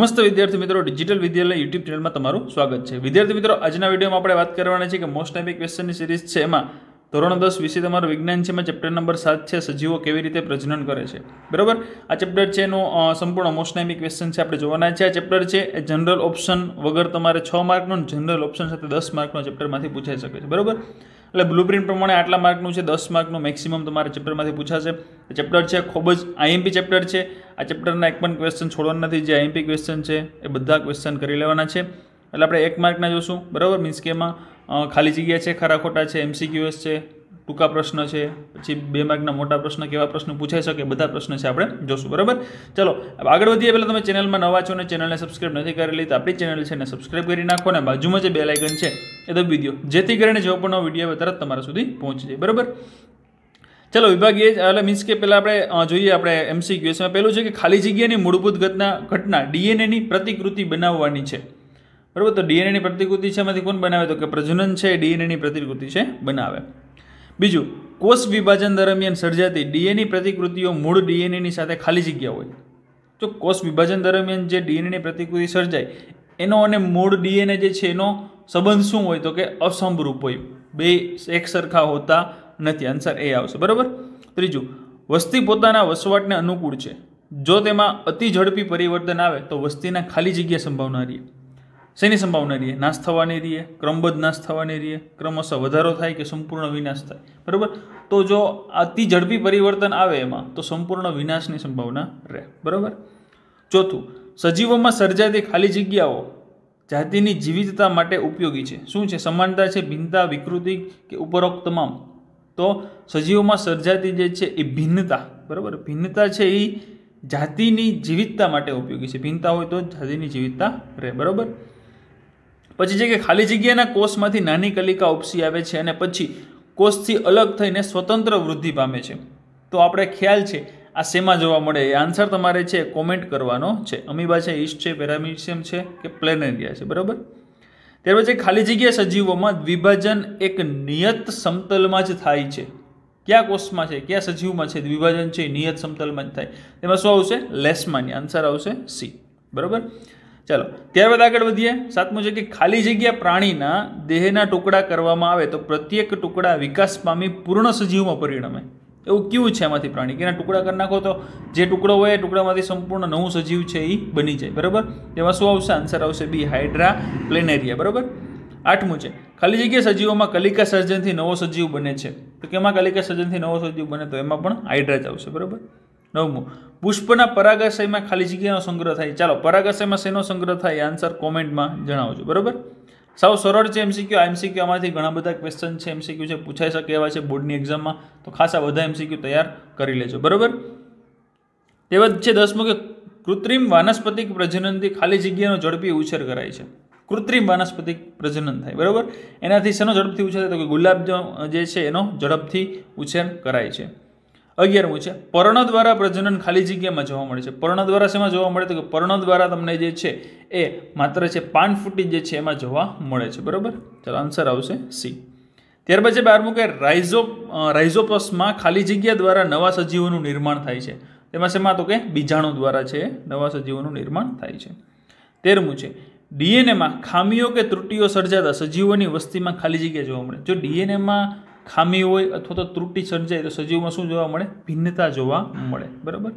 નમસ્તે વિદ્યાર્થી મિત્રો ડિજિટલ વિદ્યાલય યુટ્યુબ ચેનલમાં તમારું સ્વાગત છે વિદ્યાર્થી મિત્રો આજના વિડીયોમાં આપણે વાત કરવાની છે કે મોસ્ટ એમ્પી ક્વેશ્ચનની સિરીઝ છે એમાં ધોરણ દસ વિશે તમારું વિજ્ઞાન છે એમાં ચેપ્ટર નંબર સાત છે સજીવો કેવી રીતે પ્રજનન કરે છે બરાબર આ ચેપ્ટર છે એનો સંપૂર્ણ મોસ્ટ એમ્પી ક્વેશ્ચન છે આપણે જોવાના છે આ ચેપ્ટર છે એ જનરલ ઓપ્શન વગર તમારે છ માર્કનો જનરલ ઓપ્શન સાથે દસ માર્કનો ચેપ્ટરમાંથી પૂછાઈ શકે છે બરાબર એટલે બ્લુ પ્રિન્ટ પ્રમાણે આટલા માર્કનું છે દસ માર્કનું મેક્સિમમ તમારે ચેપ્ટરમાંથી પૂછાશે ચેપ્ટર છે ખૂબ જ આઈએમપી ચેપ્ટર છે આ ચેપ્ટરના એક પણ ક્વેશ્ચન છોડવાના નથી જે આઈએમપી ક્વેશ્ચન છે એ બધા ક્વેશ્ચન કરી લેવાના છે એટલે આપણે એક માર્કના જોશું બરાબર મીન્સ કે એમાં ખાલી જગ્યા છે ખરા ખોટા છે એમસીક્યુએસ છે ટૂંકા પ્રશ્ન છે પછી બે માર્કના મોટા પ્રશ્ન કેવા પ્રશ્ન પૂછાઈ શકે બધા પ્રશ્ન છે આપણે જોશું બરાબર ચલો આગળ વધીએ પહેલાં તમે ચેનલમાં નવા છો અને ચેનલને સબસ્ક્રાઈબ નથી કરેલી તો આપણી ચેનલ છે એને સબસ્ક્રાઈબ કરી નાખો અને બાજુમાં જે બે લાઇકન છે એ દબી દો જેથી કરીને જો પણ વિડીયો તરત તમારા સુધી પહોંચી જાય બરાબર ચલો વિભાગીય એટલે મીન્સ કે પહેલાં આપણે જોઈએ આપણે એમસી ક્યુએસમાં પહેલું છે કે ખાલી જગ્યાની મૂળભૂત ઘટના ઘટના ડીએનએની પ્રતિકૃતિ બનાવવાની છે બરાબર તો ડીએનએની પ્રતિકૃતિ છે એમાંથી કોણ બનાવે તો કે પ્રજનન છે ડીએનએની પ્રતિકૃતિ છે બનાવે બીજું કોષ વિભાજન દરમિયાન સર્જાતી ડીએનએ પ્રતિકૃતિઓ મૂળ ડીએનએની સાથે ખાલી જગ્યા હોય તો કોષ વિભાજન દરમિયાન જે ડીએનએની પ્રતિકૃતિ સર્જાય એનો અને મૂળ ડીએનએ જે છે એનો સંબંધ શું હોય તો કે અસમરૂપ હોય બે એક સરખા હોતા નથી આન્સર એ આવશે બરાબર ત્રીજું વસ્તી પોતાના વસવાટને અનુકૂળ છે જો તેમાં અતિ ઝડપી પરિવર્તન આવે તો વસ્તીના ખાલી જગ્યા સંભાવના રહી શેની સંભાવના રહે નાશ થવાની રહે ક્રમબદ્ધ નાશ થવાની રહે ક્રમશઃ વધારો થાય કે સંપૂર્ણ વિનાશ થાય બરાબર તો જો અતિ ઝડપી પરિવર્તન આવે એમાં તો સંપૂર્ણ વિનાશની સંભાવના રહે બરાબર ચોથું સજીવોમાં સર્જાતી ખાલી જગ્યાઓ જાતિની જીવિતતા માટે ઉપયોગી છે શું છે સમાનતા છે ભિન્નતા વિકૃતિ કે ઉપરોક્ત તમામ તો સજીવોમાં સર્જાતી જે છે એ ભિન્નતા બરાબર ભિન્નતા છે એ જાતિની જીવિતતા માટે ઉપયોગી છે ભિન્નતા હોય તો જાતિની જીવિતતા રહે બરાબર પછી જે કે ખાલી જગ્યાના કોષમાંથી નાની કલિકા ઉપસી આવે છે અને પછી કોષથી અલગ થઈને સ્વતંત્ર વૃદ્ધિ પામે છે તો આપણે ખ્યાલ છે આ શેમાં જોવા મળે એ આન્સર તમારે છે કોમેન્ટ કરવાનો છે અમીબા છે ઈસ્ટ છે પેરામિશિયમ છે કે પ્લેનેરિયા છે બરાબર ત્યારબાદ છે ખાલી જગ્યા સજીવોમાં દ્વિભાજન એક નિયત સમતલમાં જ થાય છે કયા કોષમાં છે કયા સજીવમાં છે દ્વિભાજન છે નિયત સમતલમાં જ થાય તેમાં શું આવશે લેસમાની આન્સર આવશે સી બરાબર ચાલો ત્યારબાદ આગળ વધીએ સાતમું છે કે ખાલી જગ્યા પ્રાણીના દેહના ટુકડા કરવામાં આવે તો પ્રત્યેક ટુકડા વિકાસ પામી પૂર્ણ સજીવમાં પરિણમે એવું કેવું છે એમાંથી પ્રાણી કે એના ટુકડા કરી નાખો તો જે ટુકડો હોય એ ટુકડામાંથી સંપૂર્ણ નવું સજીવ છે એ બની જાય બરાબર એમાં શું આવશે આન્સર આવશે બી હાઇડ્રા પ્લેનેરિયા બરાબર આઠમું છે ખાલી જગ્યા સજીવોમાં કલિકા સર્જનથી નવો સજીવ બને છે તો કેમાં કલિકા સર્જનથી નવો સજીવ બને તો એમાં પણ હાઇડ્રા જ આવશે બરાબર નવમું પુષ્પના પરાગાશયમાં ખાલી જગ્યાનો સંગ્રહ થાય ચાલો પરાગાશયમાં શેનો સંગ્રહ થાય આન્સર કોમેન્ટમાં જણાવજો બરાબર સાવ સરળ છે એમસીક્યુ આ એમસીક્યુ આમાંથી ઘણા બધા ક્વેશ્ચન છે એમસીક્યુ છે પૂછાઈ શકે એવા છે બોર્ડની એક્ઝામમાં તો ખાસા બધા એમસીક્યુ તૈયાર કરી લેજો બરાબર તેવત છે દસમું કે કૃત્રિમ વાનસ્પતિક પ્રજનનથી ખાલી જગ્યાનો ઝડપી ઉછેર કરાય છે કૃત્રિમ વાનસ્પતિક પ્રજનન થાય બરાબર એનાથી શેનો ઝડપથી ઉછેર થાય તો કે ગુલાબ જે છે એનો ઝડપથી ઉછેર કરાય છે અગિયારમું છે પર્ણ દ્વારા પ્રજનન ખાલી જગ્યામાં જોવા મળે છે પર્ણ દ્વારા શેમાં જોવા મળે તો કે પર્ણ દ્વારા તમને જે છે એ માત્ર છે પાન ફૂટી જે છે એમાં જોવા મળે છે બરાબર ચાલો આન્સર આવશે સી ત્યારબાદ છે બારમું કે રાઇઝો રાઇઝોપસમાં ખાલી જગ્યા દ્વારા નવા સજીવોનું નિર્માણ થાય છે તેમાં શેમાં તો કે બીજાણુ દ્વારા છે નવા સજીવોનું નિર્માણ થાય છે તેરમું છે ડીએનએમાં ખામીઓ કે ત્રુટીઓ સર્જાતા સજીવોની વસ્તીમાં ખાલી જગ્યા જોવા મળે જો ડીએનએમાં ખામી હોય અથવા તો ત્રુટી સર્જાય તો સજીવમાં શું જોવા મળે ભિન્નતા જોવા મળે બરાબર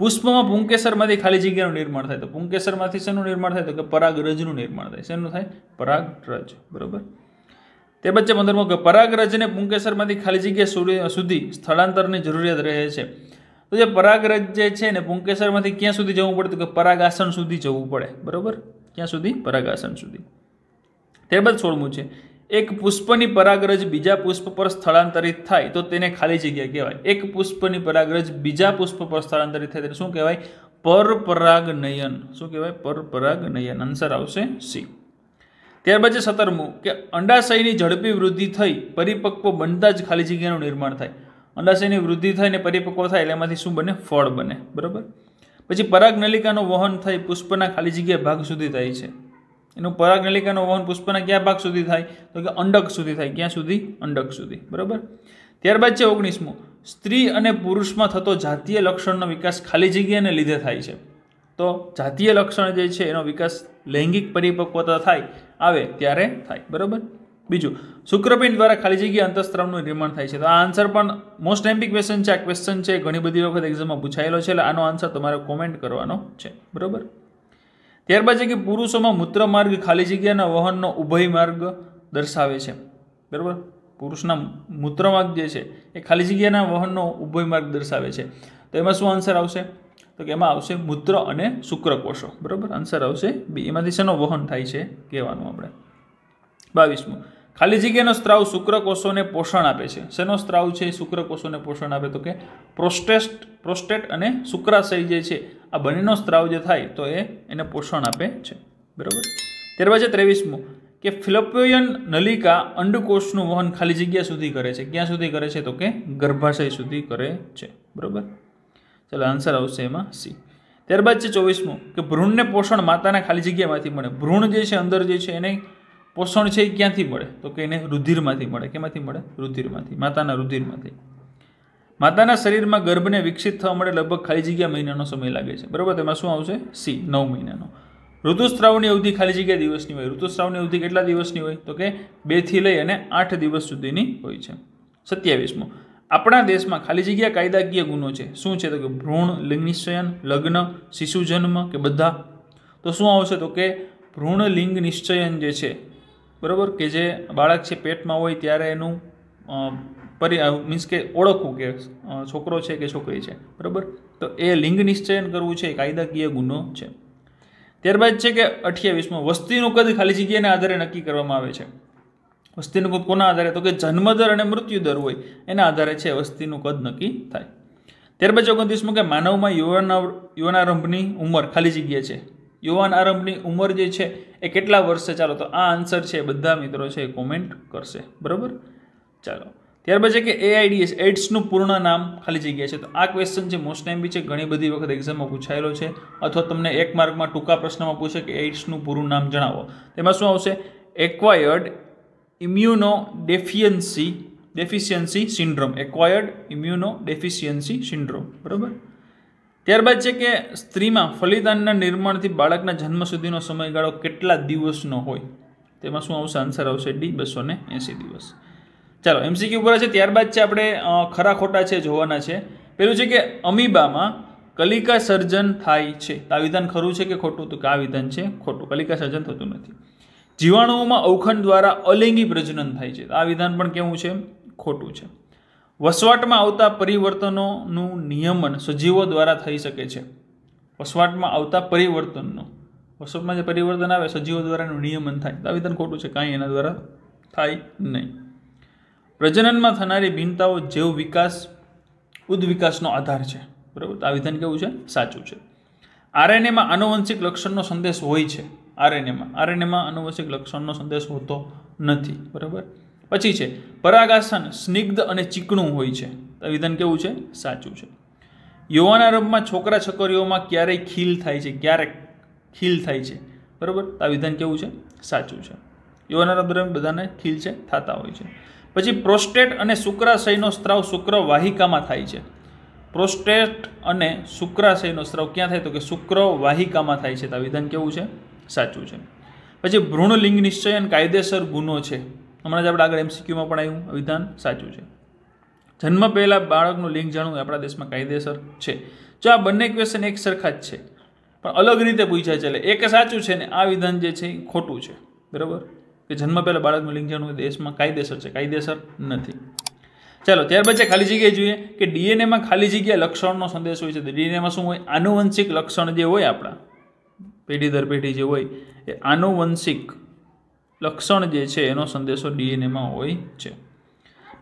પુષ્પમાં પુંકેસરમાંથી ખાલી જગ્યાનું નિર્માણ થાય તો પુંકેસરમાંથી શેનું નિર્માણ થાય તો કે પરાગરજનું નિર્માણ થાય શેનું થાય પરાગરજ બરાબર તે વચ્ચે પંદરમો કે પરાગરજને પુંકેસરમાંથી ખાલી જગ્યા સુધી સ્થળાંતરની જરૂરિયાત રહે છે તો જે પરાગરજ જે છે ને પુંકેસરમાંથી ક્યાં સુધી જવું પડે તો કે પરાગાસન સુધી જવું પડે બરાબર ક્યાં સુધી પરાગાસન સુધી ત્યારબાદ સોળમું છે એક પુષ્પની પરાગરજ બીજા પુષ્પ પર સ્થળાંતરિત થાય તો તેને ખાલી જગ્યા કહેવાય એક પુષ્પની પરાગરજ બીજા પુષ્પ પર સ્થળાંતરિત થાય તેને શું કહેવાય પરપરાગ નયન શું કહેવાય પરપરાગ નયન આન્સર આવશે સી ત્યારબાદ છે સત્તરમું કે અંડાશયની ઝડપી વૃદ્ધિ થઈ પરિપક્વ બનતા જ ખાલી જગ્યાનું નિર્માણ થાય અંડાશયની વૃદ્ધિ થાય અને પરિપક્વ થાય એટલે એમાંથી શું બને ફળ બને બરાબર પછી પરાગ નલિકાનું વહન થઈ પુષ્પના ખાલી જગ્યા ભાગ સુધી થાય છે એનું પરાગનલિકાનું વહન પુષ્પના ક્યાં ભાગ સુધી થાય તો કે અંડક સુધી થાય ક્યાં સુધી અંડક સુધી બરાબર ત્યારબાદ છે ઓગણીસમું સ્ત્રી અને પુરુષમાં થતો જાતીય લક્ષણનો વિકાસ ખાલી જગ્યાને લીધે થાય છે તો જાતીય લક્ષણ જે છે એનો વિકાસ લૈંગિક પરિપક્વતા થાય આવે ત્યારે થાય બરાબર બીજું શુક્રપિંડ દ્વારા ખાલી જગ્યા અંતસ્ત્રાવનું નિર્માણ થાય છે તો આ આન્સર પણ મોસ્ટ એમ્પિક ક્વેશ્ચન છે આ ક્વેશ્ચન છે ઘણી બધી વખત એક્ઝામમાં પૂછાયેલો છે એટલે આનો આન્સર તમારે કોમેન્ટ કરવાનો છે બરાબર ત્યારબાદ છે કે પુરુષોમાં મૂત્ર માર્ગ ખાલી જગ્યાના વહનનો ઉભય માર્ગ દર્શાવે છે બરાબર પુરુષના મૂત્ર માર્ગ જે છે એ ખાલી જગ્યાના વહનનો ઉભય માર્ગ દર્શાવે છે તો એમાં શું આન્સર આવશે તો કે એમાં આવશે મૂત્ર અને શુક્રકોષો બરાબર આન્સર આવશે બી એમાંથી શેનો વહન થાય છે કહેવાનું આપણે બાવીસમું ખાલી જગ્યાનો સ્ત્રાવ શુક્રકોષોને પોષણ આપે છે શેનો સ્ત્રાવ છે એ શુક્રકોષોને પોષણ આપે તો કે પ્રોસ્ટેસ્ટ પ્રોસ્ટેટ અને શુક્રાશય જે છે આ બંનેનો સ્ત્રાવ જે થાય તો એ એને પોષણ આપે છે બરાબર ત્યારબાદ છે ત્રેવીસમું કે ફિલોપિયન નલિકા અંડકોષનું વહન ખાલી જગ્યા સુધી કરે છે ક્યાં સુધી કરે છે તો કે ગર્ભાશય સુધી કરે છે બરાબર ચાલો આન્સર આવશે એમાં સી ત્યારબાદ છે ચોવીસમું કે ભ્રૂણને પોષણ માતાના ખાલી જગ્યામાંથી મળે ભ્રૂણ જે છે અંદર જે છે એને પોષણ છે એ ક્યાંથી મળે તો કે એને રુધિરમાંથી મળે કેમાંથી મળે રુધિરમાંથી માતાના રુધિરમાંથી માતાના શરીરમાં ગર્ભને વિકસિત થવા માટે લગભગ ખાલી જગ્યા મહિનાનો સમય લાગે છે બરાબર તેમાં શું આવશે સી નવ મહિનાનો ઋતુસ્ત્રાવની અવધિ ખાલી જગ્યા દિવસની હોય ઋતુસ્રાવની અવધિ કેટલા દિવસની હોય તો કે બેથી લઈ અને આઠ દિવસ સુધીની હોય છે સત્યાવીસમો આપણા દેશમાં ખાલી જગ્યા કાયદાકીય ગુનો છે શું છે તો કે ભ્રૂણ લિંગ નિશ્ચયન લગ્ન શિશુ જન્મ કે બધા તો શું આવશે તો કે ભ્રૂણ લિંગ નિશ્ચયન જે છે બરાબર કે જે બાળક છે પેટમાં હોય ત્યારે એનું પરિ મીન્સ કે ઓળખવું કે છોકરો છે કે છોકરી છે બરાબર તો એ લિંગ નિશ્ચયન કરવું છે એ કાયદાકીય ગુનો છે ત્યારબાદ છે કે અઠ્યાવીસમાં વસ્તીનું કદ ખાલી જગ્યાના આધારે નક્કી કરવામાં આવે છે વસ્તીનું કદ કોના આધારે તો કે જન્મદર અને મૃત્યુદર હોય એના આધારે છે વસ્તીનું કદ નક્કી થાય ત્યારબાદ ઓગણત્રીસમાં કે માનવમાં યુવાન યુવાન આરંભની ઉંમર ખાલી જગ્યા છે યુવાન આરંભની ઉંમર જે છે એ કેટલા વર્ષે ચાલો તો આ આન્સર છે બધા મિત્રો છે એ કોમેન્ટ કરશે બરાબર ચાલો ત્યારબાદ છે કે એઆઈડીએસ એડ્સનું પૂર્ણ નામ ખાલી જગ્યા છે તો આ ક્વેશ્ચન જે મોસ્ટ ટાઈમ બી છે ઘણી બધી વખત એક્ઝામમાં પૂછાયેલો છે અથવા તમને એક માર્કમાં ટૂંકા પ્રશ્નમાં પૂછે કે એઇડ્સનું પૂરું નામ જણાવો તેમાં શું આવશે acquired immuno deficiency deficiency syndrome acquired immuno deficiency syndrome બરાબર ત્યારબાદ છે કે સ્ત્રીમાં ફલિદાનના નિર્માણથી બાળકના જન્મ સુધીનો સમયગાળો કેટલા દિવસનો હોય તેમાં શું આવશે આન્સર આવશે ડી બસો ને એંસી દિવસ ચાલો એમસીક્યુ ઉપર છે ત્યારબાદ છે આપણે ખરા ખોટા છે જોવાના છે પેલું છે કે અમીબામાં કલિકા સર્જન થાય છે આ વિધાન ખરું છે કે ખોટું તો કે આ વિધાન છે ખોટું કલિકા સર્જન થતું નથી જીવાણુઓમાં અવખંડ દ્વારા અલિંગી પ્રજનન થાય છે આ વિધાન પણ કેવું છે ખોટું છે વસવાટમાં આવતા પરિવર્તનોનું નિયમન સજીવો દ્વારા થઈ શકે છે વસવાટમાં આવતા પરિવર્તનનું વસવાટમાં જે પરિવર્તન આવે સજીવો દ્વારાનું નિયમન થાય આવેદન ખોટું છે કાંઈ એના દ્વારા થાય નહીં પ્રજનનમાં થનારી ભિન્નતાઓ જૈવ વિકાસ ઉદ્વિકાસનો આધાર છે બરાબર આ વિધાન કેવું છે સાચું છે આરએનએમાં આનુવંશિક લક્ષણનો સંદેશ હોય છે આરએનએમાં આરએનએમાં આનુવંશિક લક્ષણનો સંદેશ હોતો નથી બરાબર પછી છે પરાગાસન સ્નિગ્ધ અને ચીકણું હોય છે વિધાન કેવું છે સાચું છે યુવાના રબમાં છોકરા છોકરીઓમાં ક્યારેય ખીલ થાય છે ક્યારેક ખીલ થાય છે બરાબર આ વિધાન કેવું છે સાચું છે યુવાના રબ દરમિયાન બધાને ખીલ છે થતા હોય છે પછી પ્રોસ્ટેટ અને શુક્રાશયનો સ્ત્રાવ શુક્રવાહિકામાં થાય છે પ્રોસ્ટેટ અને શુક્રાશયનો સ્ત્રાવ ક્યાં થાય તો કે શુક્રવાહિકામાં થાય છે તો આ વિધાન કેવું છે સાચું છે પછી ભ્રૂણલિંગ નિશ્ચયન કાયદેસર ગુનો છે હમણાં જ આપણે આગળ એમસીક્યુમાં પણ આવ્યું વિધાન સાચું છે જન્મ પહેલાં બાળકનું લિંગ જાણવું આપણા દેશમાં કાયદેસર છે જો આ બંને ક્વેશ્ચન એક સરખા જ છે પણ અલગ રીતે પૂછાય એટલે એક સાચું છે ને આ વિધાન જે છે એ ખોટું છે બરાબર કે જન્મ પહેલાં બાળકનું લિંગ જાણવું એ દેશમાં કાયદેસર છે કાયદેસર નથી ચાલો ત્યારબાદ છે ખાલી જગ્યાએ જોઈએ કે ડીએનએમાં ખાલી જગ્યા લક્ષણનો સંદેશ હોય છે ડીએનએમાં શું હોય આનુવંશિક લક્ષણ જે હોય આપણા પેઢી દર પેઢી જે હોય એ આનુવંશિક લક્ષણ જે છે એનો સંદેશો ડીએનએમાં હોય છે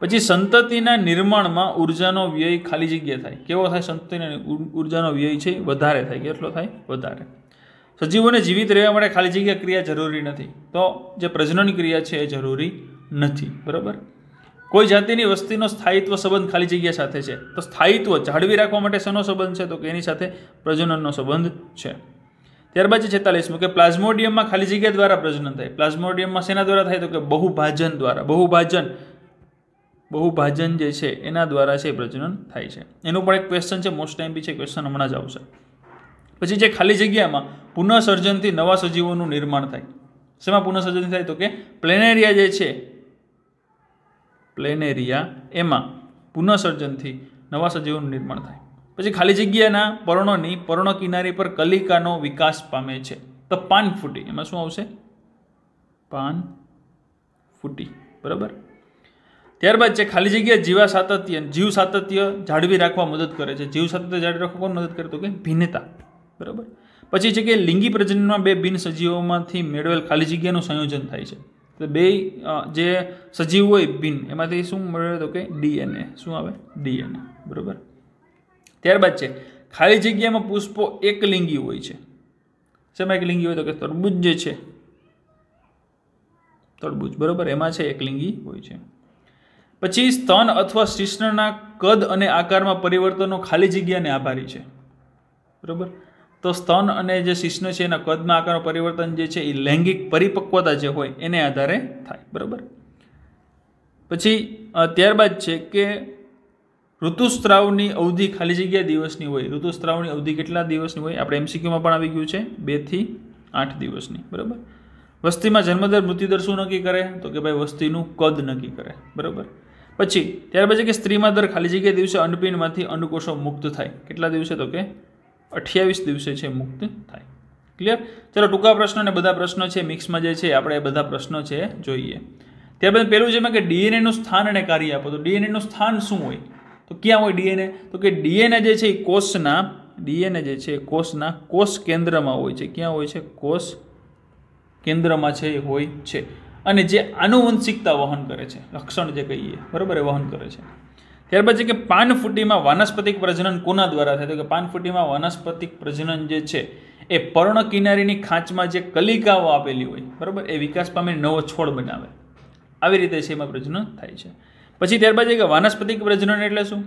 પછી સંતતિના નિર્માણમાં ઉર્જાનો વ્યય ખાલી જગ્યા થાય કેવો થાય સંતતિના ઉર્જાનો વ્યય છે વધારે થાય કેટલો થાય વધારે સજીવોને જીવિત રહેવા માટે ખાલી જગ્યા ક્રિયા જરૂરી નથી તો જે પ્રજનન ક્રિયા છે એ જરૂરી નથી બરાબર કોઈ જાતિની વસ્તીનો સ્થાયિત્વ સંબંધ ખાલી જગ્યા સાથે છે તો સ્થાયિત્વ જાળવી રાખવા માટે શેનો સંબંધ છે તો એની સાથે પ્રજનનનો સંબંધ છે ત્યારબાદ છે છેતાલીસમું કે પ્લાઝ્મોડિયમમાં ખાલી જગ્યા દ્વારા પ્રજનન થાય પ્લાઝ્મોડિયમમાં શેના દ્વારા થાય તો કે બહુભાજન દ્વારા બહુભાજન બહુભાજન જે છે એના દ્વારા છે પ્રજનન થાય છે એનું પણ એક ક્વેશ્ચન છે મોસ્ટ ટાઈમ બી છે ક્વેશ્ચન હમણાં જ આવશે પછી જે ખાલી જગ્યામાં પુનઃસર્જનથી નવા સજીવોનું નિર્માણ થાય શેમાં પુનઃસર્જન થાય તો કે પ્લેનેરિયા જે છે પ્લેનેરિયા એમાં પુનઃસર્જનથી નવા સજીવોનું નિર્માણ થાય પછી ખાલી જગ્યાના પર્ણોની પર્ણો કિનારી પર કલિકાનો વિકાસ પામે છે તો પાન ફૂટી એમાં શું આવશે પાન ફૂટી બરાબર ત્યારબાદ છે ખાલી જગ્યા જીવા સાતત્ય જીવ સાતત્ય જાળવી રાખવા મદદ કરે છે જીવ સાતત્ય જાળવી રાખવા કોણ મદદ કરે તો કે ભિન્નતા બરાબર પછી છે કે લિંગી પ્રજનનમાં બે બિન સજીવોમાંથી મેળવેલ ખાલી જગ્યાનું સંયોજન થાય છે તો બે જે સજીવ હોય બિન એમાંથી શું મળે તો કે ડીએનએ શું આવે ડીએનએ બરાબર ત્યારબાદ છે ખાલી જગ્યામાં પુષ્પો એકલિંગી હોય છે શેમાં એકલિંગી હોય તો કે તરબૂજ જે છે તરબૂજ બરાબર એમાં છે એકલિંગી હોય છે પછી સ્તન અથવા શિષ્ણના કદ અને આકારમાં પરિવર્તનો ખાલી જગ્યાને આભારી છે બરાબર તો સ્તન અને જે શિષ્ણ છે એના કદમાં આકારનું પરિવર્તન જે છે એ લૈંગિક પરિપક્વતા જે હોય એને આધારે થાય બરાબર પછી ત્યારબાદ છે કે ઋતુસ્ત્રાવની અવધિ ખાલી જગ્યા દિવસની હોય ઋતુસ્ત્રાવની અવધિ કેટલા દિવસની હોય આપણે એમસીક્યુમાં પણ આવી ગયું છે બેથી આઠ દિવસની બરાબર વસ્તીમાં જન્મદર મૃત્યુદર શું નક્કી કરે તો કે ભાઈ વસ્તીનું કદ નક્કી કરે બરાબર પછી ત્યાર પછી કે સ્ત્રીમાં દર ખાલી જગ્યા દિવસે અન્નપિંડમાંથી અન્નકોષો મુક્ત થાય કેટલા દિવસે તો કે અઠ્યાવીસ દિવસે છે મુક્ત થાય ક્લિયર ચલો ટૂંકા પ્રશ્નો અને બધા પ્રશ્નો છે મિક્સમાં જે છે આપણે બધા પ્રશ્નો છે જોઈએ ત્યારબાદ પહેલું છે કે ડીએનએનું સ્થાન અને કાર્ય આપો તો ડીએનએનું સ્થાન શું હોય તો ક્યાં હોય ડીએનએ તો કે ડીએનએ જે છે એ કોષના ડીએનએ જે છે એ કોષના કોષ કેન્દ્રમાં હોય છે ક્યાં હોય છે કોષ કેન્દ્રમાં છે એ હોય છે અને જે આનુવંશિકતા વહન કરે છે લક્ષણ જે કહીએ બરાબર એ વહન કરે છે ત્યારબાદ છે કે પાનફૂટીમાં વાનસ્પતિક પ્રજનન કોના દ્વારા થાય તો કે પાનફૂટીમાં વાનસ્પતિક પ્રજનન જે છે એ પર્ણ કિનારીની ખાંચમાં જે કલિકાઓ આપેલી હોય બરાબર એ વિકાસ પામીને નવો છોડ બનાવે આવી રીતે છે એમાં પ્રજનન થાય છે પછી ત્યારબાદ છે કે વાનસ્પતિક પ્રજનન એટલે શું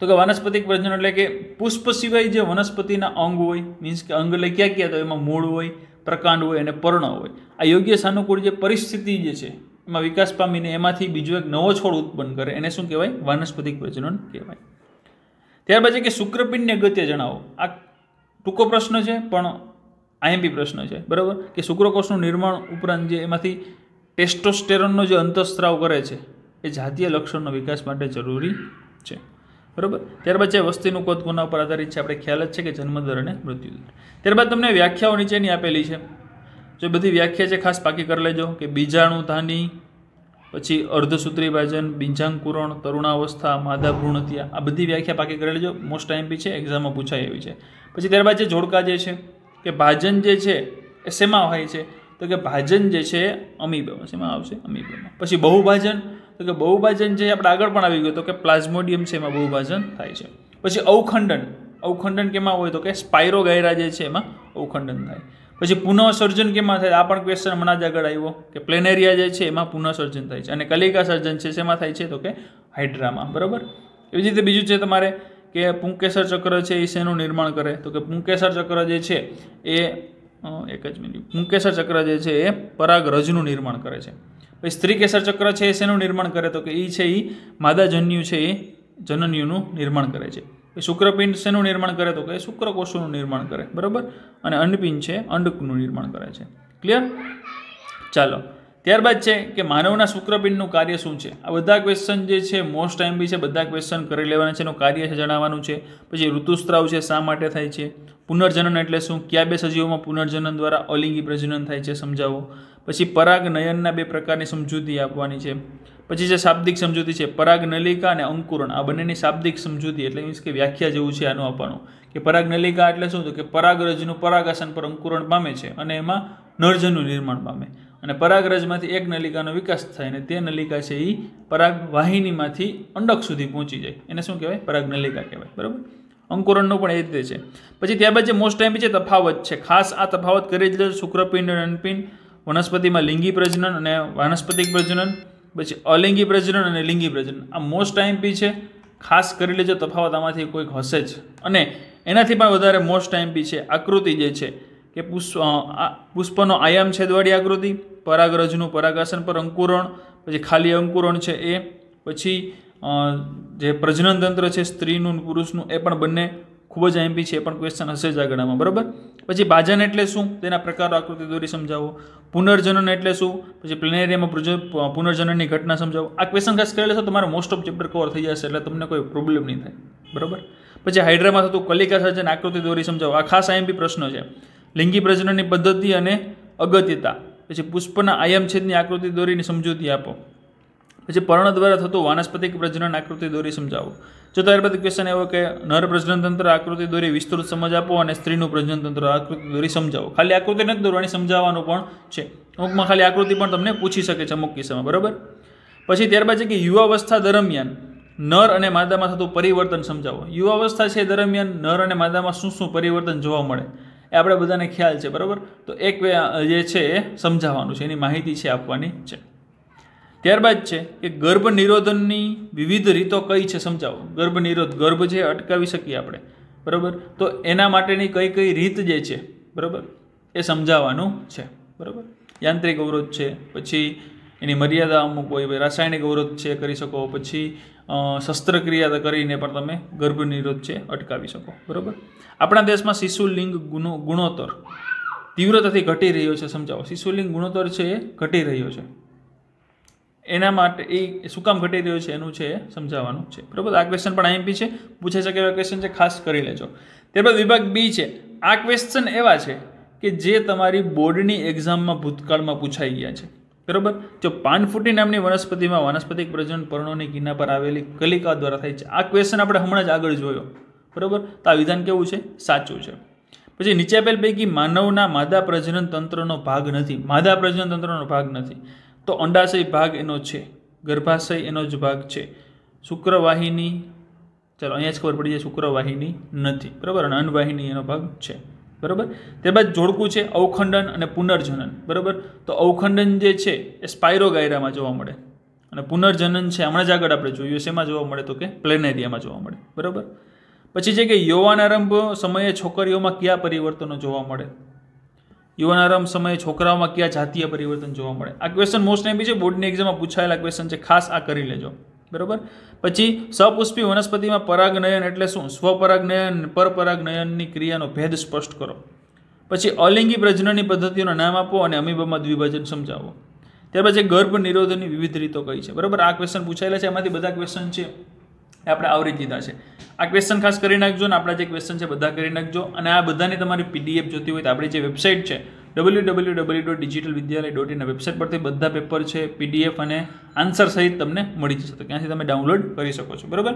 તો કે વાનસ્પતિક પ્રજનન એટલે કે પુષ્પ સિવાય જે વનસ્પતિના અંગ હોય મીન્સ કે અંગ એટલે ક્યાં ક્યાં તો એમાં મૂળ હોય પ્રકાંડ હોય અને પર્ણ હોય આ યોગ્ય સાનુકૂળ જે પરિસ્થિતિ જે છે એમાં વિકાસ પામીને એમાંથી બીજો એક નવો છોડ ઉત્પન્ન કરે એને શું કહેવાય વાનસ્પતિક પ્રજનન કહેવાય ત્યારબાદ છે કે શુક્રપિંડને ગત્ય જણાવો આ ટૂંકો પ્રશ્ન છે પણ આઈએમપી પ્રશ્ન છે બરાબર કે શુક્રકોષનું નિર્માણ ઉપરાંત જે એમાંથી ટેસ્ટોસ્ટેરોનનો જે અંતઃસ્ત્રાવ કરે છે એ જાતીય લક્ષણનો વિકાસ માટે જરૂરી છે બરાબર ત્યારબાદ છે વસ્તીનું કદ કોના પર આધારિત છે આપણે ખ્યાલ જ છે કે જન્મદર અને મૃત્યુદર ત્યારબાદ તમને વ્યાખ્યાઓ નીચેની આપેલી છે જો બધી વ્યાખ્યા છે ખાસ પાકી કરી લેજો કે બીજાણુ ધાની પછી અર્ધસૂત્રી ભાજન બીજાંકુરણ તરુણાવસ્થા માદા ભ્રૂણ આ બધી વ્યાખ્યા પાકી કરી લેજો મોસ્ટ ટાઈમ બી છે એક્ઝામમાં પૂછાય એવી છે પછી ત્યારબાદ જે જોડકા જે છે કે ભાજન જે છે એ શેમાં હોય છે તો કે ભાજન જે છે અમીબામાં શેમાં આવશે અમીબામાં પછી બહુભાજન તો કે બહુભાજન જે આપણે આગળ પણ આવી ગયું તો કે પ્લાઝ્મોડિયમ છે એમાં બહુભાજન થાય છે પછી અવખંડન અવખંડન કેમાં હોય તો કે સ્પાયરોગાયરા જે છે એમાં અવખંડન થાય પછી પુનઃસર્જન કેમાં થાય આ પણ ક્વેશ્ચન હમણાં જ આગળ આવ્યો કે પ્લેનેરિયા જે છે એમાં પુનઃસર્જન થાય છે અને કલિકા સર્જન છે શેમાં થાય છે તો કે હાઇડ્રામાં બરાબર એવી રીતે બીજું છે તમારે કે પુંકેસર ચક્ર છે એ શેનું નિર્માણ કરે તો કે પુંકેસર ચક્ર જે છે એ એક જ મિનિટ પુંકેસર ચક્ર જે છે એ પરાગ રજનું નિર્માણ કરે છે પછી સ્ત્રી કેસર ચક્ર છે શેનું નિર્માણ કરે તો કે એ છે એ માદા માદાજન્યુ છે એ જનન્યુનું નિર્માણ કરે છે શુક્રપિંડ શેનું નિર્માણ કરે તો કે શુક્રકોષોનું નિર્માણ કરે બરાબર અને અંડપિંડ છે અંડકનું નિર્માણ કરે છે ક્લિયર ચાલો ત્યારબાદ છે કે માનવના શુક્રપિંડનું કાર્ય શું છે આ બધા ક્વેશ્ચન જે છે મોસ્ટ ટાઈમ બી છે બધા ક્વેશ્ચન કરી લેવાના છે એનું કાર્ય છે જણાવવાનું છે પછી ઋતુસ્ત્રાવ છે શા માટે થાય છે પુનર્જનન એટલે શું કયા બે સજીવોમાં પુનર્જનન દ્વારા અલિંગી પ્રજનન થાય છે સમજાવો પછી પરાગ નયનના બે પ્રકારની સમજૂતી આપવાની છે પછી જે શાબ્દિક સમજૂતી છે પરાગ નલિકા અને અંકુરણ આ બંનેની શાબ્દિક સમજૂતી એટલે મીન્સ કે વ્યાખ્યા જેવું છે આનું આપવાનું કે પરાગ નલિકા એટલે શું તો કે પરાગરજનું પરાગાસન પર અંકુરણ પામે છે અને એમાં નરજનું નિર્માણ પામે અને પરાગરજમાંથી એક નલિકાનો વિકાસ થાય અને તે નલિકા છે એ પરાગ વાહિનીમાંથી અંડક સુધી પહોંચી જાય એને શું કહેવાય પરાગ નલિકા કહેવાય બરાબર અંકુરણનું પણ એ રીતે છે પછી ત્યારબાદ જે મોસ્ટ ટાઈમ છે તફાવત છે ખાસ આ તફાવત કરી દીધો શુક્રપિંડ અને અનપિંડ વનસ્પતિમાં લિંગી પ્રજનન અને વાનસ્પતિક પ્રજનન પછી અલિંગી પ્રજનન અને લિંગી પ્રજનન આ મોસ્ટ ટાઈમ પી છે ખાસ કરી લેજો તફાવત આમાંથી કોઈક હશે જ અને એનાથી પણ વધારે મોસ્ટ ટાઈમ પી છે આકૃતિ જે છે કે પુષ્પ પુષ્પનો આયામ છેદવાળી આકૃતિ પરાગરજનું પરાગાસન પર અંકુરણ પછી ખાલી અંકુરણ છે એ પછી જે પ્રજનન તંત્ર છે સ્ત્રીનું પુરુષનું એ પણ બંને ખૂબ જ એમપી છે એ પણ ક્વેશ્ચન હશે જ આગળમાં બરાબર પછી ભાજન એટલે શું તેના પ્રકારો આકૃતિ દોરી સમજાવો પુનર્જનન એટલે શું પછી પ્લેનેરિયામાં પુનર્જનનની ઘટના સમજાવો આ ક્વેશ્ચન ખાસ કરેલા છે તમારે મોસ્ટ ઓફ ચેપ્ટર કવર થઈ જશે એટલે તમને કોઈ પ્રોબ્લેમ નહીં થાય બરાબર પછી હાઇડ્રામાં થતું કલિકા સર્જન આકૃતિ દોરી સમજાવો આ ખાસ આઈએમપી પ્રશ્ન છે લિંગી પ્રજનનની પદ્ધતિ અને અગત્યતા પછી પુષ્પના આયમ છેદની આકૃતિ દોરીની સમજૂતી આપો પછી પર્ણ દ્વારા થતું વાનસ્પતિક પ્રજનન આકૃતિ દોરી સમજાવો જો ત્યારબાદ ક્વેશ્ચન એવો કે નર પ્રજનનતંત્ર આકૃતિ દોરી વિસ્તૃત સમજ આપો અને સ્ત્રીનું પ્રજનનતંત્ર આકૃતિ દોરી સમજાવો ખાલી આકૃતિ નથી દોરવાની સમજાવવાનું પણ છે અમુકમાં ખાલી આકૃતિ પણ તમને પૂછી શકે છે અમુક કિસ્સામાં બરાબર પછી ત્યારબાદ છે કે યુવાવસ્થા દરમિયાન નર અને માદામાં થતું પરિવર્તન સમજાવો યુવાવસ્થા છે દરમિયાન નર અને માદામાં શું શું પરિવર્તન જોવા મળે એ આપણે બધાને ખ્યાલ છે બરાબર તો એક જે છે એ સમજાવવાનું છે એની માહિતી છે આપવાની છે ત્યારબાદ છે કે ગર્ભ નિરોધનની વિવિધ રીતો કઈ છે સમજાવો ગર્ભ નિરોધ ગર્ભ છે અટકાવી શકીએ આપણે બરાબર તો એના માટેની કઈ કઈ રીત જે છે બરાબર એ સમજાવવાનું છે બરાબર યાંત્રિક અવરોધ છે પછી એની મર્યાદા અમુક હોય રાસાયણિક અવરોધ છે કરી શકો પછી શસ્ત્રક્રિયા કરીને પણ તમે ગર્ભ નિરોધ છે અટકાવી શકો બરાબર આપણા દેશમાં શિશુ લિંગ ગુણો ગુણોત્તર તીવ્રતાથી ઘટી રહ્યો છે સમજાવો શિશુલિંગ ગુણોત્તર છે એ ઘટી રહ્યો છે એના માટે એ શું કામ ઘટી રહ્યું છે એનું છે સમજાવવાનું છે બરાબર આ ક્વેશ્ચન પણ આઈએમપી છે પૂછાઈ શકે એવા ક્વેશ્ચન છે ખાસ કરી લેજો ત્યારબાદ વિભાગ બી છે આ ક્વેશ્ચન એવા છે કે જે તમારી બોર્ડની એક્ઝામમાં ભૂતકાળમાં પૂછાઈ ગયા છે બરોબર જો પાનફૂટી નામની વનસ્પતિમાં વનસ્પતિક પ્રજનન પર્ણોની કિના પર આવેલી કલિકા દ્વારા થાય છે આ ક્વેશ્ચન આપણે હમણાં જ આગળ જોયો બરાબર તો આ વિધાન કેવું છે સાચું છે પછી નીચે આપેલ પૈકી માનવના માદા પ્રજનન તંત્રનો ભાગ નથી માદા પ્રજનન તંત્રનો ભાગ નથી તો અંડાશય ભાગ એનો છે ગર્ભાશય એનો જ ભાગ છે શુક્રવાહિની ચાલો અહીંયા જ ખબર પડી જાય શુક્રવાહિની નથી બરાબર અને અન્નવાહિની એનો ભાગ છે બરાબર ત્યારબાદ જોડકું છે અવખંડન અને પુનર્જનન બરાબર તો અવખંડન જે છે એ સ્પાયરો ગાયરામાં જોવા મળે અને પુનર્જનન છે હમણાં જ આગળ આપણે જોયું શેમાં જોવા મળે તો કે પ્લેનેરિયામાં જોવા મળે બરાબર પછી છે કે યુવાન આરંભ સમયે છોકરીઓમાં કયા પરિવર્તનો જોવા મળે યુવાનારામ સમયે છોકરાઓમાં કયા જાતીય પરિવર્તન જોવા મળે આ ક્વેશ્ચન મોસ્ટ એમ્પી છે બોર્ડની એક્ઝામમાં પૂછાયેલા ક્વેશ્ચન છે ખાસ આ કરી લેજો બરાબર પછી સપુષ્પી વનસ્પતિમાં પરાગનયન એટલે શું સ્વપરાગનયન પરપરાગનયનની ક્રિયાનો ભેદ સ્પષ્ટ કરો પછી અલિંગી પ્રજનનની પદ્ધતિઓનું નામ આપો અને અમીબામાં દ્વિભાજન સમજાવો ત્યારબાદ પછી ગર્ભ નિરોધનની વિવિધ રીતો કઈ છે બરાબર આ ક્વેશ્ચન પૂછાયેલા છે એમાંથી બધા ક્વેશ્ચન છે આપણે આવરી દીધા છે આ ક્વેશ્ચન ખાસ કરી નાખજો ને આપણા જે ક્વેશ્ચન છે બધા કરી નાખજો અને આ બધાની તમારી પીડીએફ જોતી હોય તો આપણી જે વેબસાઇટ છે W W W dot digital Vidyalay dot in website પરથી બધા પેપર છે પીડીએફ અને આન્સર સહિત તમને મળી જશે તો ત્યાંથી તમે ડાઉનલોડ કરી શકો છો બરાબર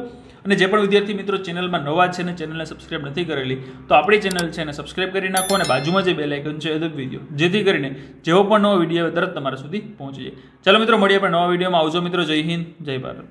અને જે પણ વિદ્યાર્થી મિત્રો ચેનલમાં નવા છે ને ચેનલને સબસ્ક્રાઇબ નથી કરેલી તો આપણી ચેનલ છે એને સબસ્ક્રાઇબ કરી નાખો અને બાજુમાં જે બેલ આઇકન છે એ વિડીયો જેથી કરીને જેવો પણ નવો વિડીયો તરત તમારા સુધી પહોંચી જાય ચાલો મિત્રો મળીએ પણ નવા વિડીયોમાં આવજો મિત્રો જય હિન્દ જય ભારત